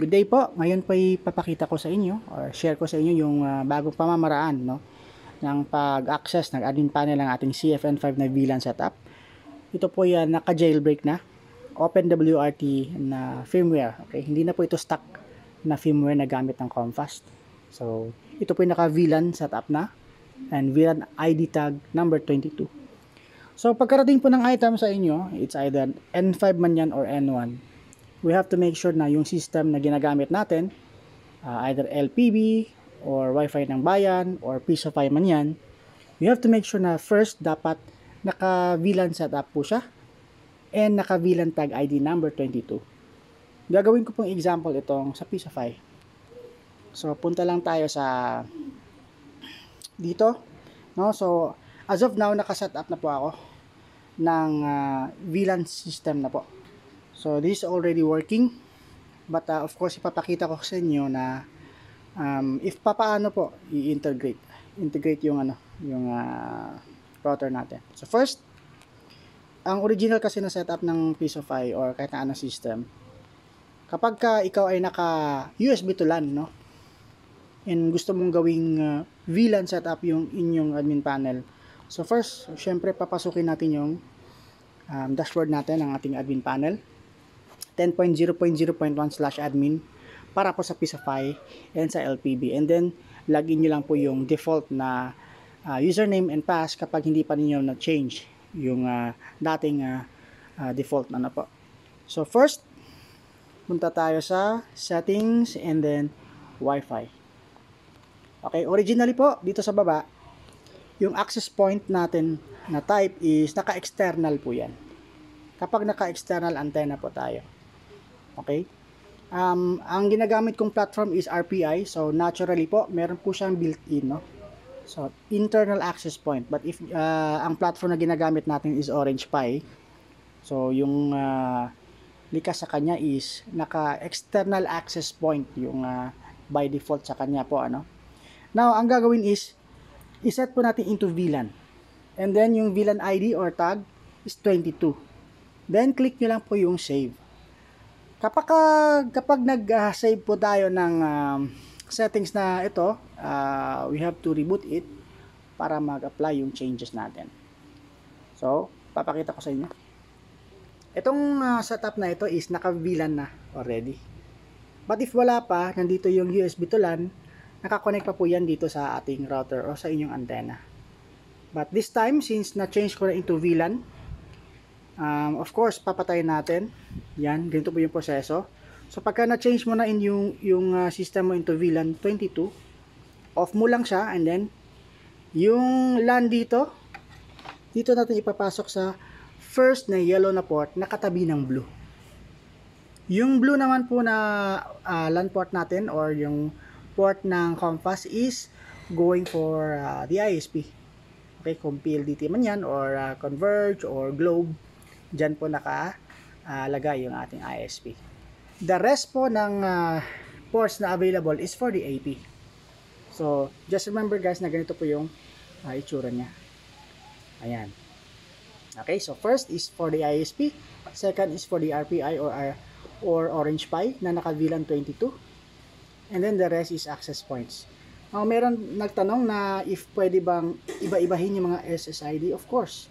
Good day po. Ngayon po ipapakita ko sa inyo or share ko sa inyo yung uh, bagong pamamaraan no ng pag-access ng admin panel ng ating CFN5 na VLAN setup. Ito po yan ah, naka-jailbreak na OpenWRT na firmware. Okay, hindi na po ito stuck na firmware na gamit ng Comfast. So, ito po yung naka-VLAN setup na and VLAN ID tag number 22. So, pagkarating po ng item sa inyo, it's either N5 man yan or N1 we have to make sure na yung system na ginagamit natin, uh, either LPB or Wi-Fi ng bayan or piece of man yan, we have to make sure na first dapat naka-VLAN setup po siya and naka-VLAN tag ID number 22. Gagawin ko pong example itong sa piece of So, punta lang tayo sa dito. No? So, as of now, naka-set up na po ako ng uh, VLAN system na po. So this already working. But uh, of course ipapakita ko sa inyo na um, if papaano po i-integrate. Integrate yung ano, yung uh, router natin. So first, ang original kasi na setup ng piece of I or kahit na anong system, kapag ka ikaw ay naka USB to LAN, no? and gusto mong gawing uh, VLAN setup yung inyong admin panel. So first, syempre papasukin natin yung um, dashboard natin ng ating admin panel. 10.0.0.1 slash admin para po sa Pisafy and sa LPB. And then, login nyo lang po yung default na uh, username and pass kapag hindi pa ninyo na-change yung uh, dating uh, uh, default na na po. So, first, punta tayo sa settings and then Wi-Fi. Okay, originally po, dito sa baba, yung access point natin na type is naka-external po yan. Kapag naka-external antenna po tayo. Okay? Um, ang ginagamit kong platform is RPI. So, naturally po, meron po siyang built-in, no? So, internal access point. But if uh, ang platform na ginagamit natin is Orange Pi, so yung uh, likas sa kanya is naka-external access point yung uh, by default sa kanya po, ano? Now, ang gagawin is iset po natin into VLAN. And then yung VLAN ID or tag is 22. Then click nyo lang po yung save. Kapag, ah, kapag nag-save ah, po tayo ng um, settings na ito, uh, we have to reboot it para mag-apply yung changes natin. So, papakita ko sa inyo. Itong uh, setup na ito is nakabilan na already. But if wala pa, nandito yung USB to LAN, nakakonect pa po yan dito sa ating router o sa inyong antenna. But this time, since na-change ko na into VLAN, Um, of course, papatayin natin. Yan, ganito po yung proseso. So pagka na-change mo na in yung, yung uh, system mo into VLAN 22, off mo lang siya and then yung LAN dito, dito natin ipapasok sa first na yellow na port na katabi ng blue. Yung blue naman po na uh, LAN port natin or yung port ng compass is going for uh, the ISP. Okay, kung PLDT man yan or uh, Converge or Globe Diyan po nakalagay uh, yung ating ISP. The rest po ng uh, ah, ports na available is for the AP. So, just remember guys na ganito po yung uh, itsura niya. Ayan. Okay, so first is for the ISP, second is for the RPI or ah, or Orange Pi na naka VLAN 22. And then the rest is access points. Now, meron nagtanong na if pwede bang iba-ibahin yung mga SSID, of course.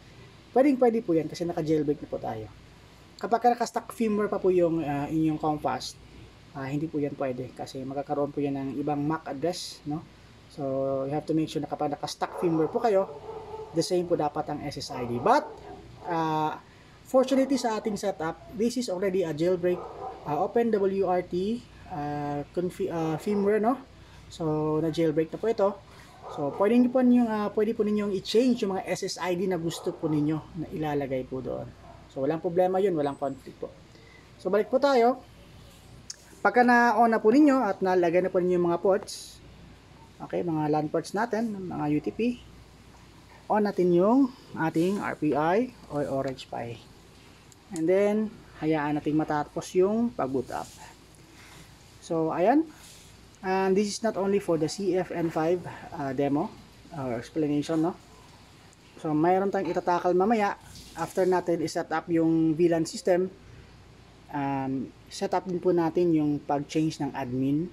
Pwedeng pwede po yan kasi naka-jailbreak na po tayo. Kapag naka-stock firmware pa po yung uh, inyong Comfast, uh, hindi po yan pwede kasi magkakaroon po yan ng ibang MAC address, no? So, you have to make sure na kapag naka-stack firmware po kayo, the same po dapat ang SSID. But, uh, fortunately sa ating setup, this is already a jailbreak uh, open WRT uh, uh, firmware, no? So, na-jailbreak na po ito. So, pwede niyo po ninyong, uh, pwede po ninyong i-change yung mga SSID na gusto po ninyo na ilalagay po doon. So, walang problema yun, walang conflict po. So, balik po tayo. Pagka na-on na po ninyo at nalagay na po ninyo yung mga ports, okay, mga LAN ports natin, mga UTP, on natin yung ating RPI or Orange Pi. And then, hayaan natin matapos yung pag-boot up. So, ayan, And this is not only for the CFN5 uh, demo or explanation, no? So, mayroon tayong itatakal mamaya. After natin i-set up yung VLAN system, um, set up din po natin yung pag-change ng admin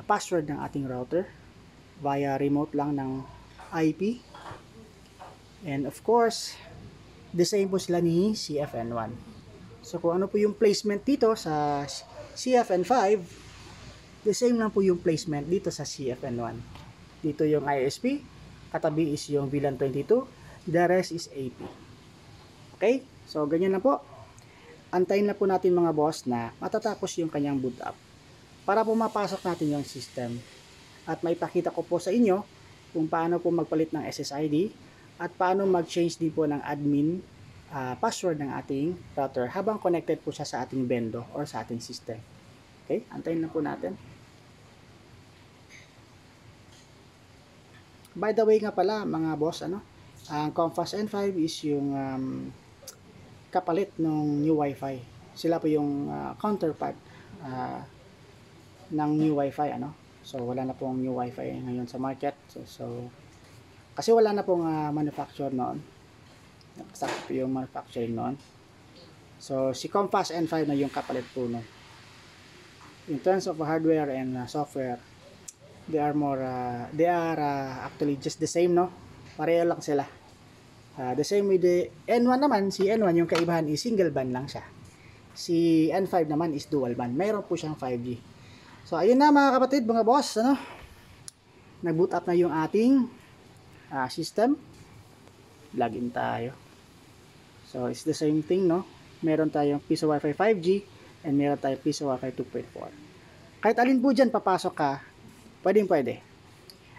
uh, password ng ating router via remote lang ng IP. And of course, the same po sila ni CFN1. So, kung ano po yung placement dito sa CFN5, The same lang po yung placement dito sa CFN1. Dito yung ISP, katabi is yung VLAN 22, the rest is AP. Okay? So, ganyan lang po. Antayin na po natin mga boss na matatapos yung kanyang boot up para po mapasok natin yung system. At may pakita ko po sa inyo kung paano po magpalit ng SSID at paano mag-change din po ng admin uh, password ng ating router habang connected po siya sa ating bendo or sa ating system. Okay, antayin na po natin. By the way nga pala mga boss, ano, ang Compass N5 is yung um, kapalit ng new Wi-Fi. Sila po yung uh, counterpart uh, ng new Wi-Fi. Ano? So wala na pong new Wi-Fi ngayon sa market. So, so kasi wala na pong uh, manufacturer noon. Sakto yung manufacturing noon. So si Compass N5 na yung kapalit po noon. In terms of hardware and uh, software, they are more uh, they are uh, actually just the same no pareho lang sila uh, the same with the N1 naman si N1 yung kaibahan is single band lang siya si N5 naman is dual band mayroon po siyang 5G so ayun na mga kapatid mga boss ano nag-boot up na yung ating uh, system login tayo so it's the same thing no meron tayong piece of wifi 5G and meron tayong piece of wifi 2.4 kahit alin po dyan papasok ka Pwede pwede.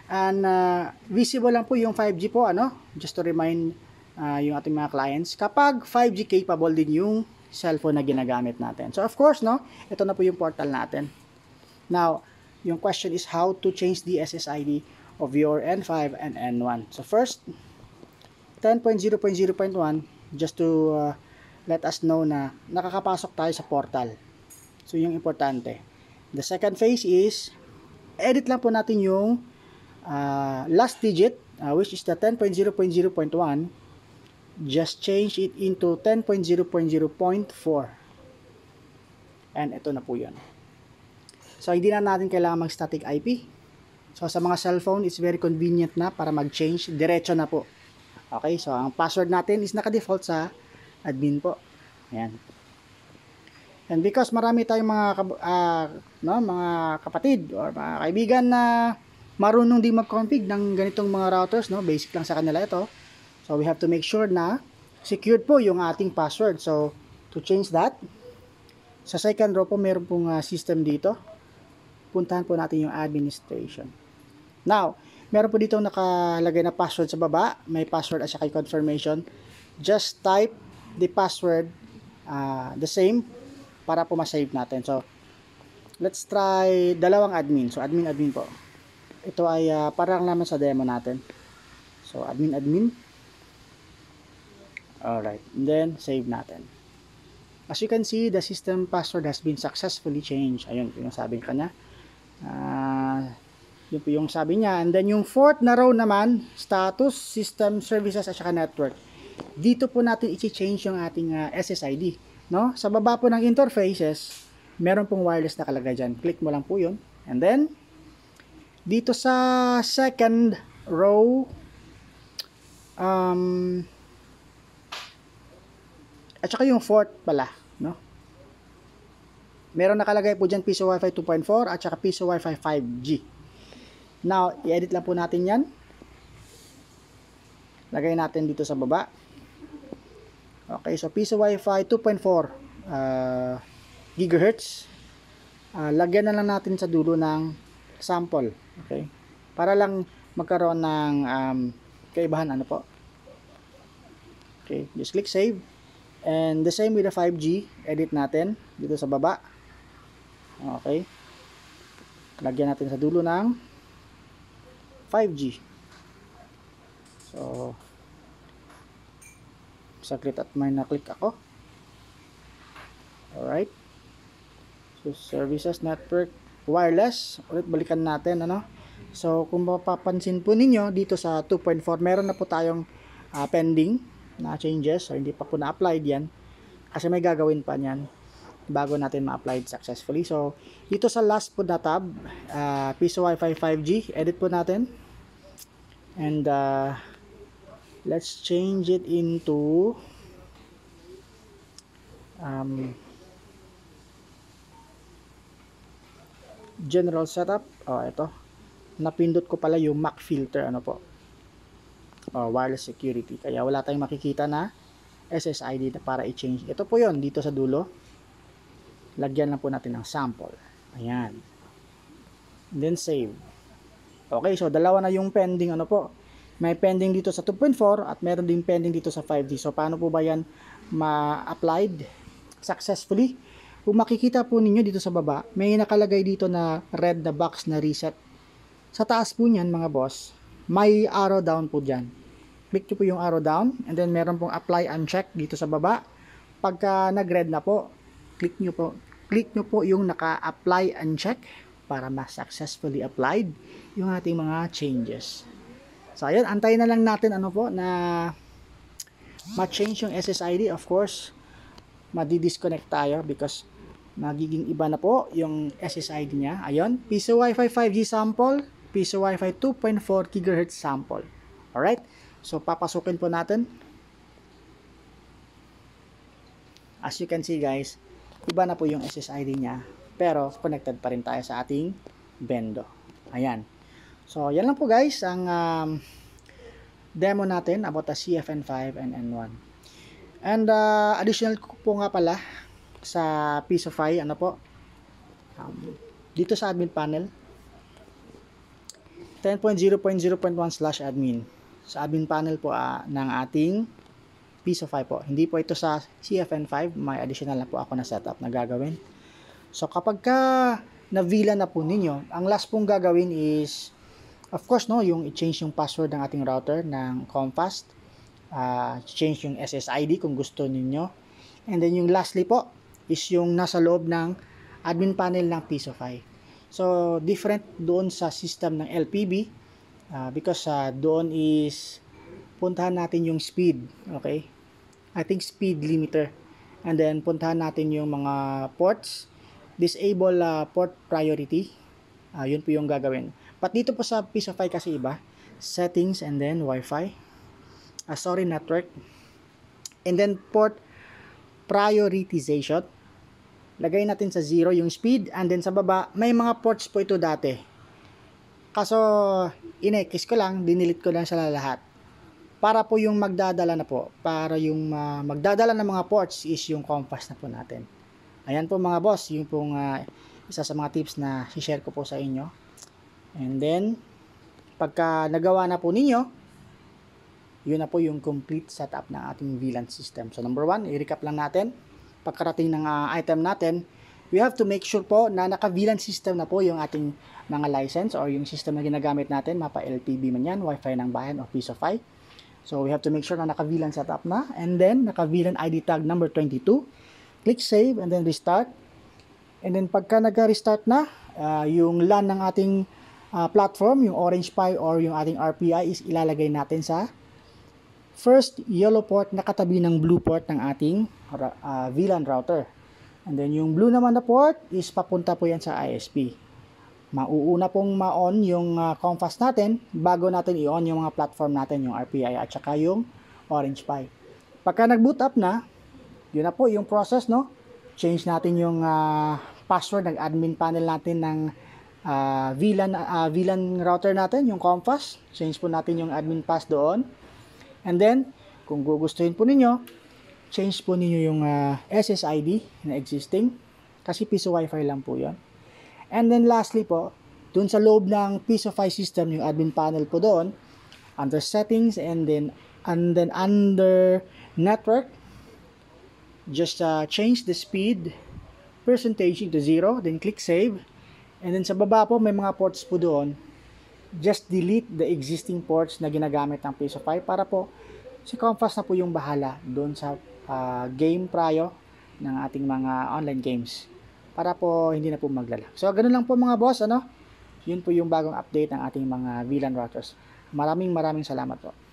And uh, visible lang po yung 5G po, ano? Just to remind uh, yung ating mga clients, kapag 5G capable din yung cellphone na ginagamit natin. So of course, no, ito na po yung portal natin. Now, yung question is how to change the SSID of your N5 and N1. So first, 10.0.0.1 just to uh, let us know na nakakapasok tayo sa portal. So yung importante. The second phase is edit lang po natin yung uh, last digit uh, which is the 10.0.0.1 just change it into 10.0.0.4 and ito na po yun so hindi na natin kailangan mag static IP so sa mga cellphone it's very convenient na para mag change diretso na po okay so ang password natin is naka default sa admin po ayan And because marami tayong mga uh, no, mga kapatid or mga kaibigan na marunong din mag-config ng ganitong mga routers, no? Basic lang sa kanila ito. So we have to make sure na secured po yung ating password. So to change that, sa second row po meron pong uh, system dito. Puntahan po natin yung administration. Now, meron po dito nakalagay na password sa baba. May password at saka confirmation. Just type the password uh, the same para po ma natin. So, let's try dalawang admin. So, admin, admin po. Ito ay uh, ah, parang naman sa demo natin. So, admin, admin. Alright. And then, save natin. As you can see, the system password has been successfully changed. Ayun, yung sabi kanya. Ah... Uh, yun yung sabi niya. And then yung fourth na row naman, status, system, services, at saka network. Dito po natin i-change yung ating uh, ah, SSID. No? Sa baba po ng interfaces, meron pong wireless na kalagay dyan. Click mo lang po yun. And then, dito sa second row, um, at saka yung fourth pala, no? Meron nakalagay po dyan Piso Wi-Fi 2.4 at saka Piso Wi-Fi 5G. Now, i-edit lang po natin yan. Lagay natin dito sa baba. Okay, so piso fi 2.4 uh, gigahertz. Uh, lagyan na lang natin sa dulo ng sample. Okay? Para lang magkaroon ng um, kaibahan ano po. Okay, just click save. And the same with the 5G, edit natin dito sa baba. Okay. Lagyan natin sa dulo ng 5G. So, Saglit at may na-click ako. Alright. So, services, network, wireless. Ulit balikan natin, ano? So, kung mapapansin po ninyo, dito sa 2.4, meron na po tayong uh, pending na changes. So, hindi pa po na apply yan. Kasi may gagawin pa niyan bago natin ma apply successfully. So, dito sa last po na tab, uh, Piso wifi 5G, edit po natin. And, uh, let's change it into um, general setup oh ito napindot ko pala yung MAC filter ano po oh, wireless security kaya wala tayong makikita na SSID na para i-change ito po yon dito sa dulo lagyan lang po natin ng sample ayan And then save okay so dalawa na yung pending ano po may pending dito sa 2.4 at meron din pending dito sa 5 d So paano po ba yan ma-applied successfully? Kung makikita po ninyo dito sa baba, may nakalagay dito na red na box na reset. Sa taas po niyan mga boss, may arrow down po dyan. Click nyo po yung arrow down and then meron pong apply uncheck dito sa baba. Pagka nag-red na po, click nyo po, click nyo po yung naka-apply uncheck para mas successfully applied yung ating mga changes. So, ayun, antayin na lang natin ano po na ma-change yung SSID. Of course, madi-disconnect tayo because magiging iba na po yung SSID niya. Ayun, Piso Wi-Fi 5G sample, Piso Wi-Fi 2.4 GHz sample. Alright, so papasukin po natin. As you can see guys, iba na po yung SSID niya. Pero connected pa rin tayo sa ating bendo. Ayan. So, yan lang po guys ang um, demo natin about the CFN5 and N1. And uh, additional po nga pala sa piece of phy ano po, um, dito sa admin panel, 10.0.0.1 slash admin. Sa admin panel po uh, ng ating piece of phy po. Hindi po ito sa CFN5, may additional na po ako na setup na gagawin. So, kapag ka na-villa na po ninyo, ang last pong gagawin is Of course, no, yung i-change yung password ng ating router ng Comfast. Uh, change yung SSID kung gusto ninyo. And then yung lastly po is yung nasa loob ng admin panel ng Pisofy. So, different doon sa system ng LPB uh, ah, because uh, doon is puntahan natin yung speed, okay? I think speed limiter. And then, puntahan natin yung mga ports. Disable uh, port priority. Uh, yun po yung gagawin. But dito po sa Pisofy kasi iba. Settings and then Wi-Fi. Uh, sorry, network. And then port prioritization. Lagay natin sa 0 yung speed and then sa baba may mga ports po ito dati. Kaso inekis ko lang, dinilit ko lang sa lahat. Para po yung magdadala na po, para yung uh, magdadala ng mga ports is yung compass na po natin. Ayan po mga boss, yung pong uh, isa sa mga tips na share ko po sa inyo And then, pagka nagawa na po ninyo, yun na po yung complete setup ng ating VLAN system. So number one, i-recap lang natin. Pagkarating ng uh, item natin, we have to make sure po na naka VLAN system na po yung ating mga license or yung system na ginagamit natin, mapa LPB man yan, Wi-Fi ng bahay o Pisofy. So we have to make sure na naka VLAN setup na and then naka VLAN ID tag number 22. Click save and then restart. And then pagka nag-restart na, uh, yung LAN ng ating uh, platform, yung Orange Pi or yung ating RPI is ilalagay natin sa first yellow port na katabi ng blue port ng ating uh, VLAN router. And then yung blue naman na port is papunta po yan sa ISP. Mauuna pong ma-on yung uh, Compass natin bago natin i-on yung mga platform natin, yung RPI at saka yung Orange Pi. Pagka nag-boot up na, yun na po yung process, no? Change natin yung uh, password ng admin panel natin ng uh, ah, VLAN, uh, ah, VLAN router natin, yung Compass. Change po natin yung admin pass doon. And then, kung gugustuhin po ninyo, change po ninyo yung uh, ah, SSID na existing. Kasi piso wifi lang po yon And then lastly po, dun sa loob ng piso of system, yung admin panel po doon, under settings and then and then under network, just uh, change the speed percentage into 0, then click save. And then sa baba po, may mga ports po doon. Just delete the existing ports na ginagamit ng PS5 para po si Compass na po yung bahala doon sa uh, game prior ng ating mga online games para po hindi na po maglala. So ganoon lang po mga boss, ano? Yun po yung bagong update ng ating mga VLAN routers. Maraming maraming salamat po.